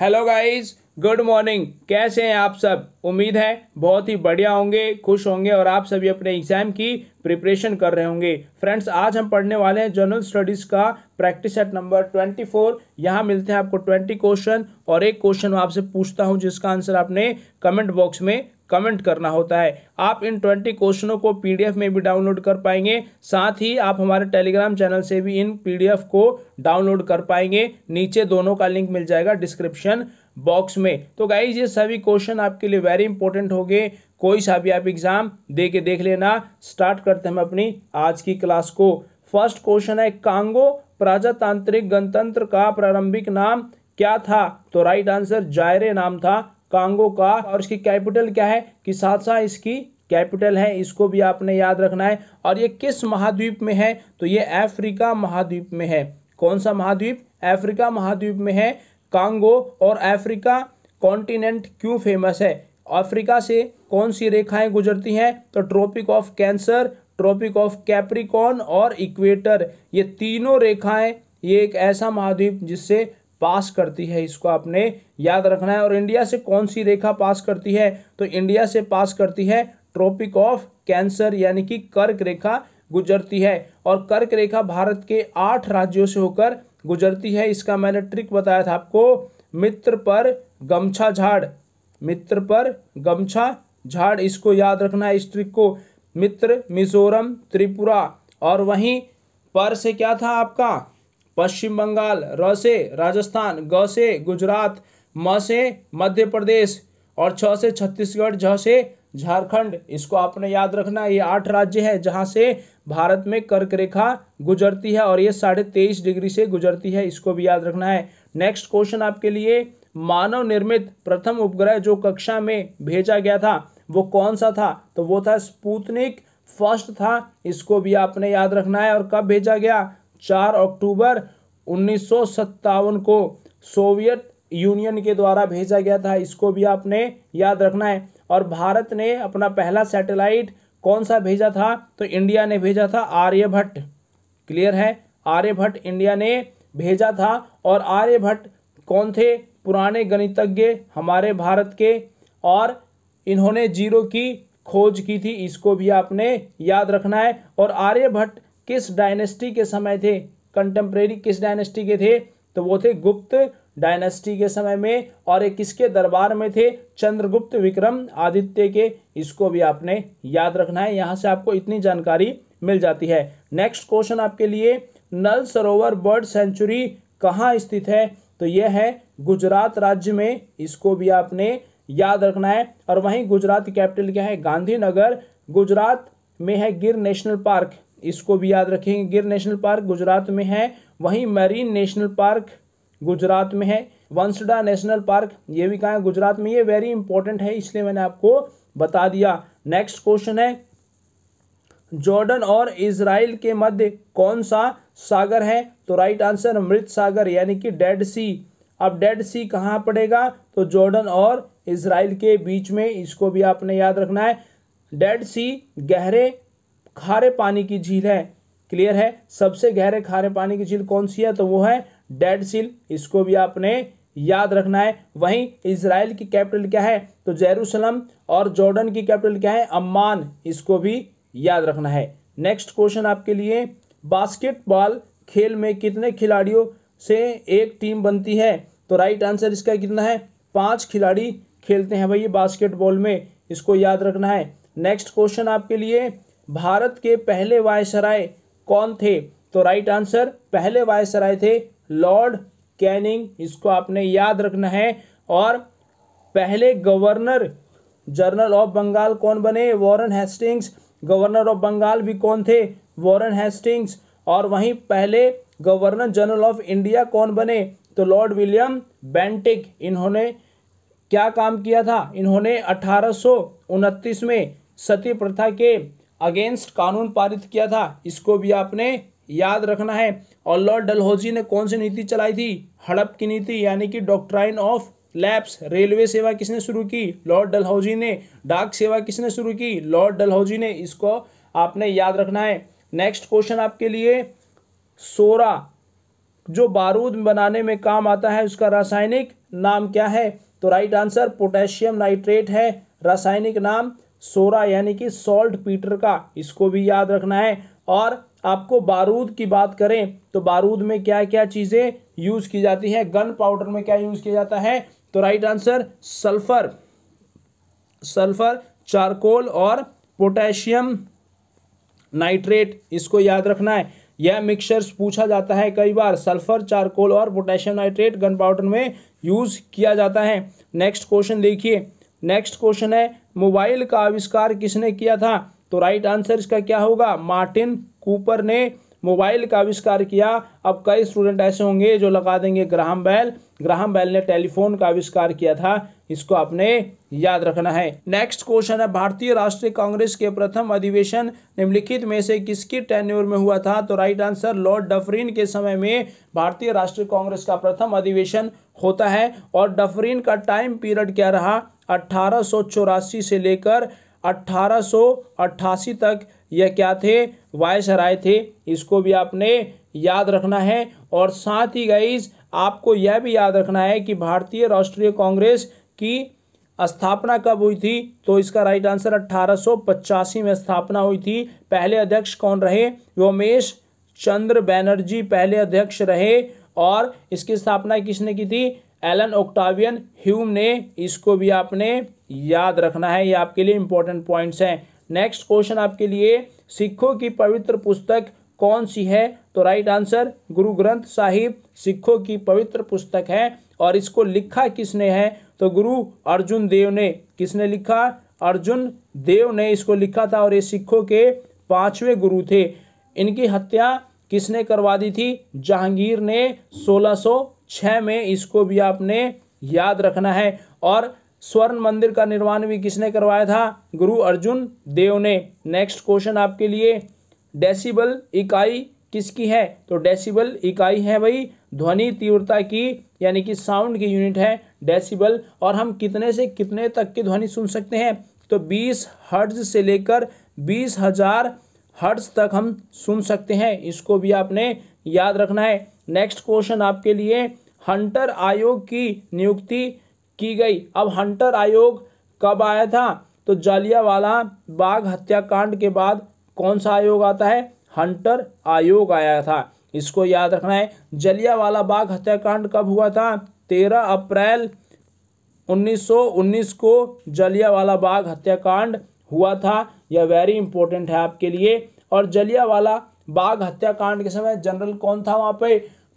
hello guys good morning कैसे हैं आप सब उम्मीद है बहुत ही बढ़िया होंगे खुश होंगे और आप सभी अपने एग्जाम की प्रिपरेशन कर रहे होंगे फ्रेंड्स आज हम पढ़ने वाले हैं जनरल स्टडीज़ का practice set number twenty four यहाँ मिलते हैं आपको ट्वेंटी क्वेश्चन और एक क्वेश्चन आपसे पूछता हूँ जिसका आंसर आपने कमेंट बॉक्स में कमेंट करना होता है आप इन ट्वेंटी क्वेश्चनों को पीडीएफ में भी डाउनलोड कर पाएंगे साथ ही आप हमारे टेलीग्राम चैनल से भी इन पीडीएफ को डाउनलोड कर पाएंगे नीचे दोनों का लिंक मिल जाएगा डिस्क्रिप्शन बॉक्स में तो गाइज ये सभी क्वेश्चन आपके लिए वेरी इंपॉर्टेंट हो गए कोई सा भी आप एग्ज़ाम दे के देख लेना स्टार्ट करते हैं हम अपनी आज की क्लास को फर्स्ट क्वेश्चन है कांगो प्रजातांत्रिक गणतंत्र का प्रारंभिक नाम क्या था तो राइट आंसर जायरे नाम था कांगो का और इसकी कैपिटल क्या है कि साथ इसकी कैपिटल है इसको भी आपने याद रखना है और ये किस महाद्वीप में है तो ये अफ्रीका महाद्वीप में है कौन सा महाद्वीप अफ्रीका महाद्वीप में है कांगो और अफ्रीका कॉन्टिनेंट क्यों फेमस है अफ्रीका से कौन सी रेखाएं गुजरती हैं तो Tropic of Cancer Tropic of Capricorn और इक्वेटर ये तीनों रेखाएं ये एक ऐसा महाद्वीप जिससे पास करती है इसको आपने याद रखना है और इंडिया से कौन सी रेखा पास करती है तो इंडिया से पास करती है ट्रॉपिक ऑफ कैंसर यानी कि कर्क रेखा गुजरती है और कर्क रेखा भारत के आठ राज्यों से होकर गुजरती है इसका मैंने ट्रिक बताया था आपको मित्र पर गमछा झाड़ मित्र पर गमछा झाड़ इसको याद रखना है इस ट्रिक को मित्र मिजोरम त्रिपुरा और वहीं पर से क्या था आपका पश्चिम बंगाल र से राजस्थान ग से गुजरात म से मध्य प्रदेश और छ से छत्तीसगढ़ झ से झारखंड इसको आपने याद रखना ये आठ राज्य हैं जहाँ से भारत में कर्क रेखा गुजरती है और ये साढ़े तेईस डिग्री से गुजरती है इसको भी याद रखना है नेक्स्ट क्वेश्चन आपके लिए मानव निर्मित प्रथम उपग्रह जो कक्षा में भेजा गया था वो कौन सा था तो वो था स्पूतनिक फर्स्ट था इसको भी आपने याद रखना है और कब भेजा गया चार अक्टूबर उन्नीस को सोवियत यूनियन के द्वारा भेजा गया था इसको भी आपने याद रखना है और भारत ने अपना पहला सैटेलाइट कौन सा भेजा था तो इंडिया ने भेजा था आर्यभट्ट क्लियर है आर्यभट्ट इंडिया ने भेजा था और आर्यभट्ट कौन थे पुराने गणितज्ञ हमारे भारत के और इन्होंने जीरो की खोज की थी इसको भी आपने याद रखना है और आर्यभट्ट किस डायनेस्टी के समय थे कंटेम्प्रेरी किस डायनेस्टी के थे तो वो थे गुप्त डायनेस्टी के समय में और एक किसके दरबार में थे चंद्रगुप्त विक्रम आदित्य के इसको भी आपने याद रखना है यहाँ से आपको इतनी जानकारी मिल जाती है नेक्स्ट क्वेश्चन आपके लिए नल सरोवर बर्ड सेंचुरी कहाँ स्थित है तो यह है गुजरात राज्य में इसको भी आपने याद रखना है और वहीं गुजरात कैपिटल क्या है गांधीनगर गुजरात में है गिर नेशनल पार्क इसको भी याद रखेंगे गिर नेशनल पार्क गुजरात में है वहीं मरीन नेशनल पार्क गुजरात में है वंसडा नेशनल पार्क ये भी कहाँ है गुजरात में ये वेरी इंपॉर्टेंट है इसलिए मैंने आपको बता दिया नेक्स्ट क्वेश्चन है जॉर्डन और इसराइल के मध्य कौन सा सागर है तो राइट आंसर मृत सागर यानी कि डेड सी अब डेड सी कहाँ पड़ेगा तो जॉर्डन और इसराइल के बीच में इसको भी आपने याद रखना है डेड सी गहरे खारे पानी की झील है क्लियर है सबसे गहरे खारे पानी की झील कौन सी है तो वो है डेड सील इसको भी आपने याद रखना है वहीं इसराइल की कैपिटल क्या है तो जेरूसलम और जॉर्डन की कैपिटल क्या है अम्मान इसको भी याद रखना है नेक्स्ट क्वेश्चन आपके लिए बास्केटबॉल खेल में कितने खिलाड़ियों से एक टीम बनती है तो राइट आंसर इसका कितना है पांच खिलाड़ी खेलते हैं भाई बास्केटबॉल में इसको याद रखना है नेक्स्ट क्वेश्चन आपके लिए भारत के पहले वायसराय कौन थे तो राइट आंसर पहले वायसराय थे लॉर्ड कैनिंग इसको आपने याद रखना है और पहले गवर्नर जनरल ऑफ बंगाल कौन बने Warren Hastings governor of Bengal भी कौन थे वॉरेन हेस्टिंग्स और वहीं पहले गवर्नर जनरल ऑफ इंडिया कौन बने तो लॉर्ड विलियम बेंटिक इन्होंने क्या काम किया था इन्होंने अठारह में सती प्रथा के अगेंस्ट कानून पारित किया था इसको भी आपने याद रखना है और लॉर्ड डलहौजी ने कौन सी नीति चलाई थी हड़प की नीति यानी कि डॉक्ट्राइन ऑफ लैब्स रेलवे सेवा किसने शुरू की लॉर्ड डलहौजी ने डाक सेवा किसने शुरू की लॉर्ड डलहौजी ने इसको आपने याद रखना है नेक्स्ट क्वेश्चन आपके लिए सोरा जो बारूद बनाने में काम आता है उसका रासायनिक नाम क्या है तो राइट आंसर पोटेशियम नाइट्रेट है रासायनिक नाम सोरा यानी कि सॉल्ट पीटर का इसको भी याद रखना है और आपको बारूद की बात करें तो बारूद में क्या क्या चीज़ें यूज़ की जाती हैं गन पाउडर में क्या यूज़ किया जाता है तो right answer sulphur sulphur charcoal और पोटेशियम नाइट्रेट इसको याद रखना है यह मिक्सचर्स पूछा जाता है कई बार सल्फर चारकोल और पोटेशियम नाइट्रेट गन पाउडर में यूज़ किया जाता है नेक्स्ट क्वेश्चन देखिए नेक्स्ट क्वेश्चन है मोबाइल का आविष्कार किसने किया था तो राइट आंसर इसका क्या होगा मार्टिन कूपर ने मोबाइल का आविष्कार किया अब कई स्टूडेंट ऐसे होंगे जो लगा देंगे ग्राहम बैल ग्राहम बैल ने टेलीफोन का आविष्कार किया था इसको आपने याद रखना है नेक्स्ट क्वेश्चन है भारतीय राष्ट्रीय कांग्रेस के प्रथम अधिवेशन निम्नलिखित में से किसकी टेन्यूर में हुआ था तो राइट आंसर लॉर्ड डफरीन के समय में भारतीय राष्ट्रीय कांग्रेस का प्रथम अधिवेशन होता है और डफरीन का टाइम पीरियड क्या रहा अट्ठारह से लेकर अट्ठारह तक यह क्या थे वायसराय थे इसको भी आपने याद रखना है और साथ ही गाइज आपको यह भी याद रखना है कि भारतीय राष्ट्रीय कांग्रेस की स्थापना कब हुई थी तो इसका राइट आंसर अट्ठारह में स्थापना हुई थी पहले अध्यक्ष कौन रहे व्योमेश चंद्र बैनर्जी पहले अध्यक्ष रहे और इसकी स्थापना किसने की थी एलन ओक्टावियन ह्यूम ने इसको भी आपने याद रखना है ये आपके लिए इंपॉर्टेंट पॉइंट्स हैं नेक्स्ट क्वेश्चन आपके लिए सिखों की पवित्र पुस्तक कौन सी है तो राइट आंसर गुरु ग्रंथ साहिब सिखों की पवित्र पुस्तक है और इसको लिखा किसने है तो गुरु अर्जुन देव ने किसने लिखा अर्जुन देव ने इसको लिखा था और ये सिखों के पांचवें गुरु थे इनकी हत्या किसने करवा दी थी जहांगीर ने सोलह छः में इसको भी आपने याद रखना है और स्वर्ण मंदिर का निर्माण भी किसने करवाया था गुरु अर्जुन देव ने नेक्स्ट क्वेश्चन आपके लिए डेसिबल इकाई किसकी है तो डेसिबल इकाई है भाई ध्वनि तीव्रता की यानी कि साउंड की यूनिट है डेसिबल और हम कितने से कितने तक की ध्वनि सुन सकते हैं तो 20 हर्ज से लेकर बीस हजार हर्ट्ज तक हम सुन सकते हैं इसको भी आपने याद रखना है नेक्स्ट क्वेश्चन आपके लिए हंटर आयोग की नियुक्ति की गई अब हंटर आयोग कब आया था तो जालियावाला बाग हत्याकांड के बाद कौन सा आयोग आता है हंटर आयोग आया था इसको याद रखना है जलियावाला बाग हत्याकांड कब हुआ था तेरह अप्रैल 1919 को जलियावाला बाग हत्याकांड हुआ था यह वेरी इंपॉर्टेंट है आपके लिए और जलियावाला बाग हत्याकांड के समय जनरल कौन था वहाँ पे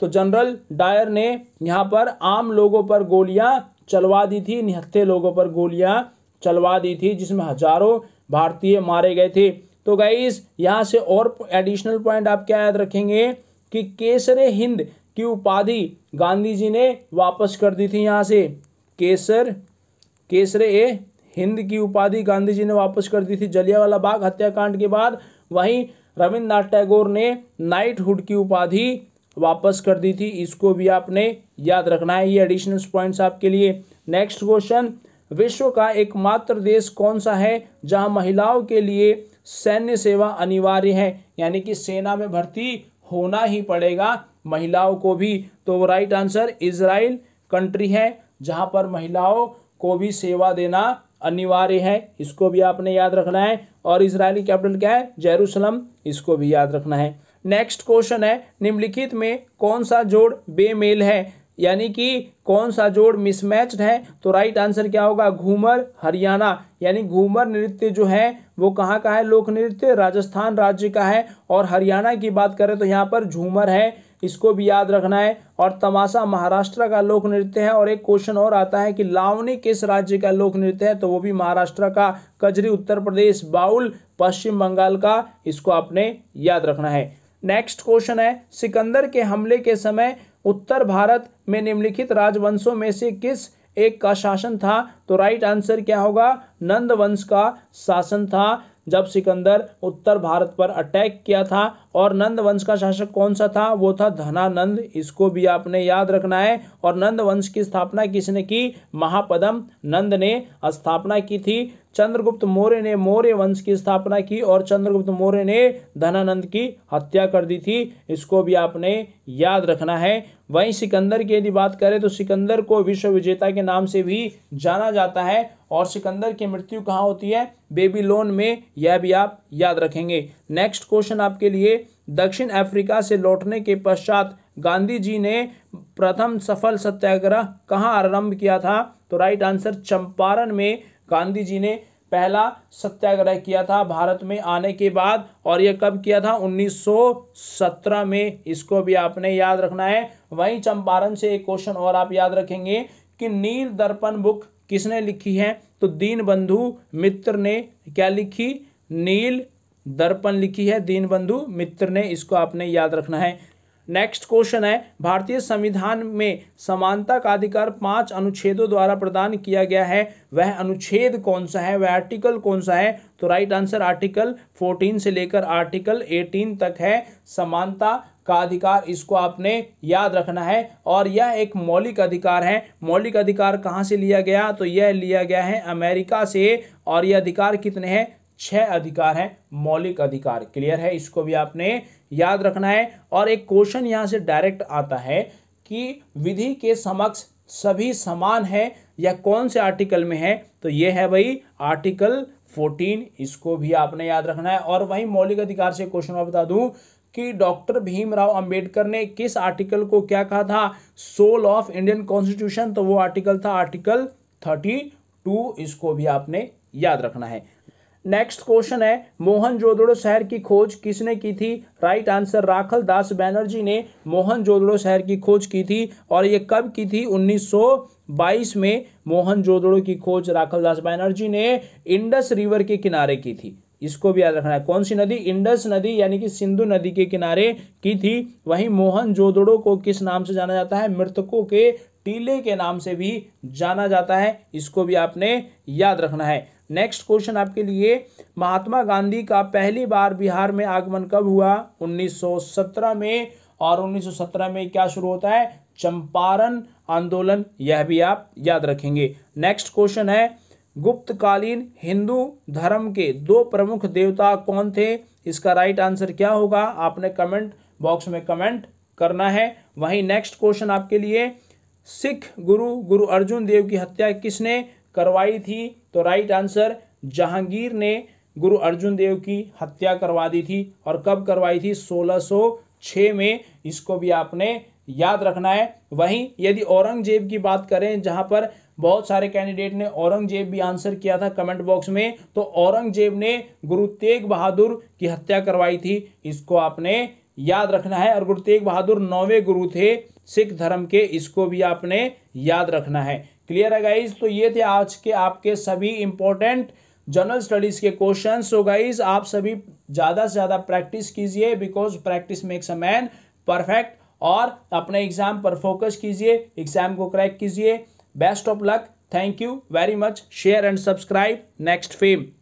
तो जनरल डायर ने यहाँ पर आम लोगों पर गोलियां चलवा दी थी निहत्थे लोगों पर गोलियाँ चलवा दी थी जिसमें हजारों भारतीय मारे गए थे तो गाइज यहाँ से और एडिशनल पॉइंट आप क्या याद रखेंगे कि केसरे हिंद की उपाधि गांधी जी ने वापस कर दी थी यहाँ से केसर केसरे ए हिंद की उपाधि गांधी जी ने वापस कर दी थी जलियावाला बाग हत्याकांड के बाद वहीं रविन्द्रनाथ टैगोर ने नाइट हुड की उपाधि वापस कर दी थी इसको भी आपने याद रखना है ये एडिशनल पॉइंट्स आपके लिए नेक्स्ट क्वेश्चन विश्व का एकमात्र देश कौन सा है जहां महिलाओं के लिए सैन्य सेवा अनिवार्य है यानी कि सेना में भर्ती होना ही पड़ेगा महिलाओं को भी तो राइट आंसर इसराइल कंट्री है जहां पर महिलाओं को भी सेवा देना अनिवार्य है इसको भी आपने याद रखना है और इसराइली कैपिटल क्या है जेरूसलम इसको भी याद रखना है नेक्स्ट क्वेश्चन है निम्नलिखित में कौन सा जोड़ बेमेल है यानी कि कौन सा जोड़ मिसमैच्ड है तो राइट आंसर क्या होगा घूमर हरियाणा यानी घूमर नृत्य जो है वो कहाँ का है लोक नृत्य राजस्थान राज्य का है और हरियाणा की बात करें तो यहाँ पर झूमर है इसको भी याद रखना है और तमाशा महाराष्ट्र का लोक नृत्य है और एक क्वेश्चन और आता है कि लावनी किस राज्य का लोक नृत्य है तो वो भी महाराष्ट्र का कजरी उत्तर प्रदेश बाउल पश्चिम बंगाल का इसको आपने याद रखना है नेक्स्ट क्वेश्चन है सिकंदर के हमले के समय उत्तर भारत में निम्नलिखित राजवंशों में से किस एक का शासन था तो राइट आंसर क्या होगा नंद वंश का शासन था जब सिकंदर उत्तर भारत पर अटैक किया था और नंद वंश का शासक कौन सा था वो था धनानंद इसको भी आपने याद रखना है और नंद वंश की स्थापना किसने की महापदम नंद ने स्थापना की थी चंद्रगुप्त मौर्य ने मौर्य वंश की स्थापना की और चंद्रगुप्त मौर्य ने धनानंद की हत्या कर दी थी इसको भी आपने याद रखना है वहीं सिकंदर की यदि बात करें तो सिकंदर को विश्व विजेता के नाम से भी जाना जाता है और सिकंदर की मृत्यु कहाँ होती है बेबीलोन में यह भी आप याद रखेंगे नेक्स्ट क्वेश्चन आपके लिए दक्षिण अफ्रीका से लौटने के पश्चात गांधी जी ने प्रथम सफल सत्याग्रह कहाँ आरंभ किया था तो राइट आंसर चंपारण में गांधी जी ने पहला सत्याग्रह किया था भारत में आने के बाद और यह कब किया था 1917 में इसको भी आपने याद रखना है वहीं चंपारण से एक क्वेश्चन और आप याद रखेंगे कि नील दर्पण बुक किसने लिखी है तो दीन बंधु मित्र ने क्या लिखी नील दर्पण लिखी है दीनबंधु मित्र ने इसको आपने याद रखना है नेक्स्ट क्वेश्चन है भारतीय संविधान में समानता का अधिकार पांच अनुच्छेदों द्वारा प्रदान किया गया है वह अनुच्छेद कौन सा है वह आर्टिकल कौन सा है तो राइट आंसर आर्टिकल 14 से लेकर आर्टिकल 18 तक है समानता का अधिकार इसको आपने याद रखना है और यह एक मौलिक अधिकार है मौलिक अधिकार कहाँ से लिया गया तो यह लिया गया है अमेरिका से और यह अधिकार कितने हैं छह अधिकार हैं मौलिक अधिकार क्लियर है इसको भी आपने याद रखना है और एक क्वेश्चन यहाँ से डायरेक्ट आता है कि विधि के समक्ष सभी समान है या कौन से आर्टिकल में है तो ये है भाई आर्टिकल फोर्टीन इसको भी आपने याद रखना है और वही मौलिक अधिकार से क्वेश्चन में बता दूं कि डॉक्टर भीमराव अंबेडकर ने किस आर्टिकल को क्या कहा था सोल ऑफ इंडियन कॉन्स्टिट्यूशन तो वो आर्टिकल था आर्टिकल थर्टी टू इसको भी आपने याद रखना है नेक्स्ट क्वेश्चन है मोहन जोदड़ो शहर की खोज किसने की थी राइट आंसर राखल दास बैनर्जी ने मोहन जोदड़ो शहर की खोज की थी और ये कब की थी 1922 में मोहन जोदड़ो की खोज राखल दास बैनर्जी ने इंडस रिवर के किनारे की थी इसको भी याद रखना है कौन सी नदी इंडस नदी यानी कि सिंधु नदी के किनारे की थी वहीं मोहन जोदड़ो को किस नाम से जाना जाता है मृतकों के टीले के नाम से भी जाना जाता है इसको भी आपने याद रखना है नेक्स्ट क्वेश्चन आपके लिए महात्मा गांधी का पहली बार बिहार में आगमन कब हुआ 1917 में और 1917 में क्या शुरू होता है चंपारण आंदोलन यह भी आप याद रखेंगे नेक्स्ट क्वेश्चन है गुप्तकालीन हिंदू धर्म के दो प्रमुख देवता कौन थे इसका राइट आंसर क्या होगा आपने कमेंट बॉक्स में कमेंट करना है वहीं नेक्स्ट क्वेश्चन आपके लिए सिख गुरु गुरु अर्जुन देव की हत्या किसने करवाई थी तो राइट आंसर जहांगीर ने गुरु अर्जुन देव की हत्या करवा दी थी और कब करवाई थी 1606 में इसको भी आपने याद रखना है वहीं यदि औरंगजेब की बात करें जहां पर बहुत सारे कैंडिडेट ने औरंगजेब भी आंसर किया था कमेंट बॉक्स में तो औरंगजेब ने गुरु तेग बहादुर की हत्या करवाई थी इसको आपने याद रखना है और गुरु तेग बहादुर नौवे गुरु थे सिख धर्म के इसको भी आपने याद रखना है क्लियर है गाइज तो ये थे आज के आपके सभी इंपॉर्टेंट जनरल स्टडीज़ के क्वेश्चन सो गाइज आप सभी ज़्यादा से ज़्यादा प्रैक्टिस कीजिए because practice makes a man perfect और अपने एग्जाम पर फोकस कीजिए एग्जाम को क्रैक कीजिए best of luck thank you very much share and subscribe next fame